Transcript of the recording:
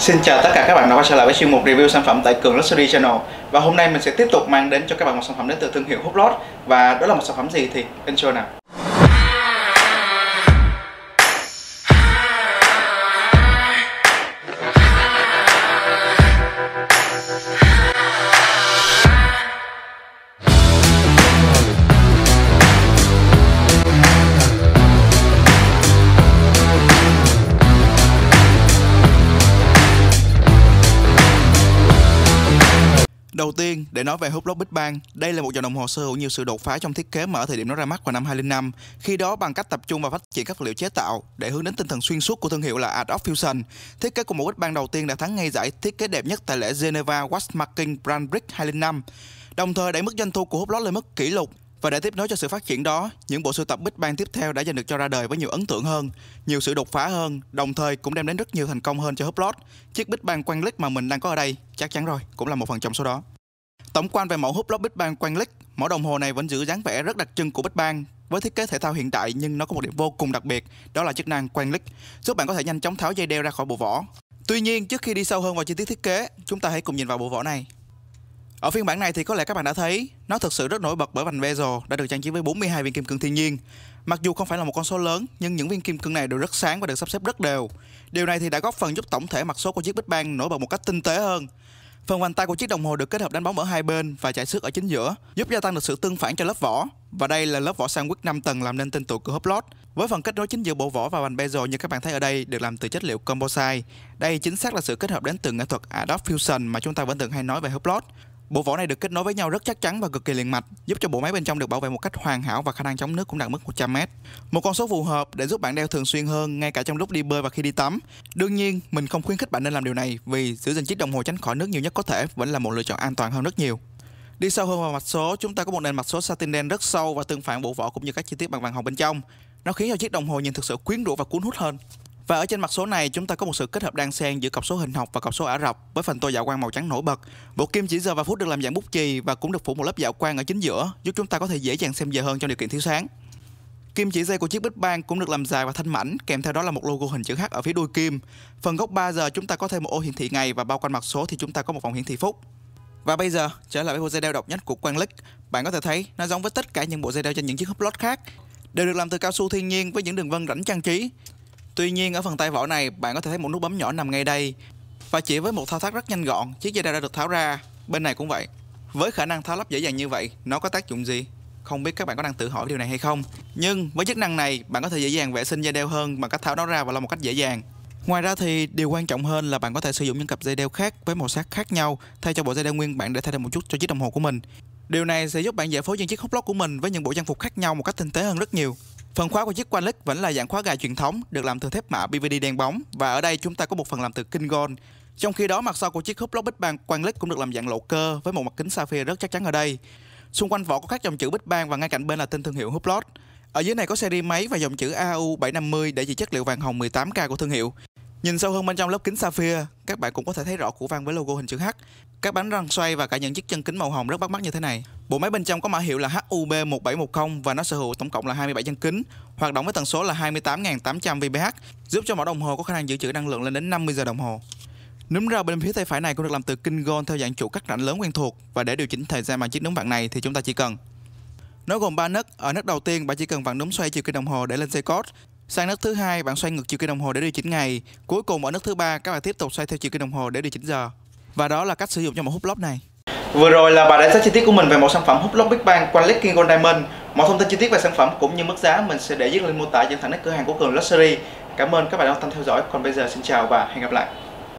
Xin chào tất cả các bạn đã quay trở lại với chuyên mục review sản phẩm tại Cường Luxury Channel Và hôm nay mình sẽ tiếp tục mang đến cho các bạn một sản phẩm đến từ thương hiệu Hublot Và đó là một sản phẩm gì thì intro nào Đầu tiên, để nói về Hublot Big Bang, đây là một dòng đồng hồ sở hữu nhiều sự đột phá trong thiết kế mở thời điểm nó ra mắt vào năm 2005, khi đó bằng cách tập trung vào phát triển các vật liệu chế tạo để hướng đến tinh thần xuyên suốt của thương hiệu là Art of Fusion. Thiết kế của một Big Bang đầu tiên đã thắng ngay giải thiết kế đẹp nhất tại lễ Geneva Watchmaking Brand Brick 2005, đồng thời đẩy mức doanh thu của Hublot lên mức kỷ lục và để tiếp nối cho sự phát triển đó, những bộ sưu tập Big Bang tiếp theo đã dần được cho ra đời với nhiều ấn tượng hơn, nhiều sự đột phá hơn, đồng thời cũng đem đến rất nhiều thành công hơn cho Hublot. Chiếc Big Bang Quang Lick mà mình đang có ở đây chắc chắn rồi cũng là một phần trong số đó. Tổng quan về mẫu Hublot Big Bang Quang Lick, mẫu đồng hồ này vẫn giữ dáng vẻ rất đặc trưng của Big Bang với thiết kế thể thao hiện đại nhưng nó có một điểm vô cùng đặc biệt, đó là chức năng Quang Lick, giúp bạn có thể nhanh chóng tháo dây đeo ra khỏi bộ vỏ. Tuy nhiên, trước khi đi sâu hơn vào chi tiết thiết kế, chúng ta hãy cùng nhìn vào bộ vỏ này. Ở phiên bản này thì có lẽ các bạn đã thấy, nó thực sự rất nổi bật bởi vành bezel đã được trang trí với 42 viên kim cương thiên nhiên. Mặc dù không phải là một con số lớn, nhưng những viên kim cương này đều rất sáng và được sắp xếp rất đều. Điều này thì đã góp phần giúp tổng thể mặt số của chiếc Big Bang nổi bật một cách tinh tế hơn. Phần vành tay của chiếc đồng hồ được kết hợp đánh bóng ở hai bên và chạy xước ở chính giữa, giúp gia tăng được sự tương phản cho lớp vỏ. Và đây là lớp vỏ sandwich 5 tầng làm nên tinh tuổi của hublot Với phần kết nối chính giữa bộ vỏ và vành bezel như các bạn thấy ở đây được làm từ chất liệu composite. Đây chính xác là sự kết hợp đến từ nghệ thuật Adobe Fusion mà chúng ta vẫn thường hay nói về hublot Bộ vỏ này được kết nối với nhau rất chắc chắn và cực kỳ liền mạch, giúp cho bộ máy bên trong được bảo vệ một cách hoàn hảo và khả năng chống nước cũng đạt mức 100m. Một con số phù hợp để giúp bạn đeo thường xuyên hơn ngay cả trong lúc đi bơi và khi đi tắm. Đương nhiên, mình không khuyến khích bạn nên làm điều này vì giữ gìn chiếc đồng hồ tránh khỏi nước nhiều nhất có thể vẫn là một lựa chọn an toàn hơn rất nhiều. Đi sâu hơn vào mặt số, chúng ta có một nền mặt số satin đen rất sâu và tương phản bộ vỏ cũng như các chi tiết bằng vàng hồng bên trong. Nó khiến cho chiếc đồng hồ nhìn thực sự quyến rũ và cuốn hút hơn. Và ở trên mặt số này chúng ta có một sự kết hợp đan xen giữa cọc số hình học và cọc số Ả Rập với phần tô dạ quang màu trắng nổi bật. Bộ kim chỉ giờ và phút được làm dạng bút chì và cũng được phủ một lớp dạ quang ở chính giữa giúp chúng ta có thể dễ dàng xem giờ hơn trong điều kiện thiếu sáng. Kim chỉ dây của chiếc bích bang cũng được làm dài và thanh mảnh, kèm theo đó là một logo hình chữ H ở phía đuôi kim. Phần góc 3 giờ chúng ta có thêm một ô hiển thị ngày và bao quanh mặt số thì chúng ta có một vòng hiển thị phút. Và bây giờ trở lại với bộ dây đeo độc nhất của Quang Lích, bạn có thể thấy nó giống với tất cả những bộ dây đeo trên những chiếc húp lót khác, đều được làm từ cao su thiên nhiên với những đường vân rãnh trang trí. Tuy nhiên ở phần tay vỏ này bạn có thể thấy một nút bấm nhỏ nằm ngay đây và chỉ với một thao tác rất nhanh gọn chiếc dây đeo đã được tháo ra. Bên này cũng vậy. Với khả năng tháo lắp dễ dàng như vậy, nó có tác dụng gì? Không biết các bạn có đang tự hỏi điều này hay không. Nhưng với chức năng này, bạn có thể dễ dàng vệ sinh dây đeo hơn bằng cách tháo nó ra và làm một cách dễ dàng. Ngoài ra thì điều quan trọng hơn là bạn có thể sử dụng những cặp dây đeo khác với màu sắc khác nhau thay cho bộ dây đeo nguyên bản để thay đổi một chút cho chiếc đồng hồ của mình. Điều này sẽ giúp bạn giải phối những chiếc hốc lót của mình với những bộ trang phục khác nhau một cách tinh tế hơn rất nhiều. Phần khóa của chiếc Quanlex vẫn là dạng khóa gài truyền thống được làm từ thép mạ PVD đen bóng và ở đây chúng ta có một phần làm từ kinh gold. Trong khi đó mặt sau của chiếc húp lót bích bang Quanlex cũng được làm dạng lộ cơ với một mặt kính sapphire rất chắc chắn ở đây. Xung quanh vỏ có các dòng chữ bích bang và ngay cạnh bên là tên thương hiệu húp lót. Ở dưới này có series máy và dòng chữ AU 750 để chỉ chất liệu vàng hồng 18K của thương hiệu. Nhìn sâu hơn bên trong lớp kính sapphire, các bạn cũng có thể thấy rõ củ văn với logo hình chữ H. Các bánh răng xoay và cả những chiếc chân kính màu hồng rất bắt mắt như thế này. Bộ máy bên trong có mã hiệu là HUB1710 và nó sở hữu tổng cộng là 27 chân kính, hoạt động với tần số là 28.800 VPH, giúp cho mỗi đồng hồ có khả năng giữ trữ năng lượng lên đến 50 giờ đồng hồ. Núm rau bên phía tay phải này cũng được làm từ kinh gôn theo dạng trụ cắt rãnh lớn quen thuộc và để điều chỉnh thời gian bằng chiếc núm vặn này thì chúng ta chỉ cần nó gồm 3 nấc, ở nấc đầu tiên bạn chỉ cần vặn núm xoay chiều kim đồng hồ để lên dây cót, Sang nấc thứ hai, bạn xoay ngược chiều kim đồng hồ để điều chỉnh ngày. Cuối cùng ở nấc thứ ba, các bạn tiếp tục xoay theo chiều kim đồng hồ để điều chỉnh giờ. Và đó là cách sử dụng cho một hút lóc này. Vừa rồi là bài đánh giá chi tiết của mình về một sản phẩm hút lóc Big Bang qua King Gold Diamond. Mọi thông tin chi tiết về sản phẩm cũng như mức giá mình sẽ để dưới link mô tả trên thẳng đến cửa hàng của Cường Luxury. Cảm ơn các bạn đã quan tâm theo dõi. Còn bây giờ xin chào và hẹn gặp lại.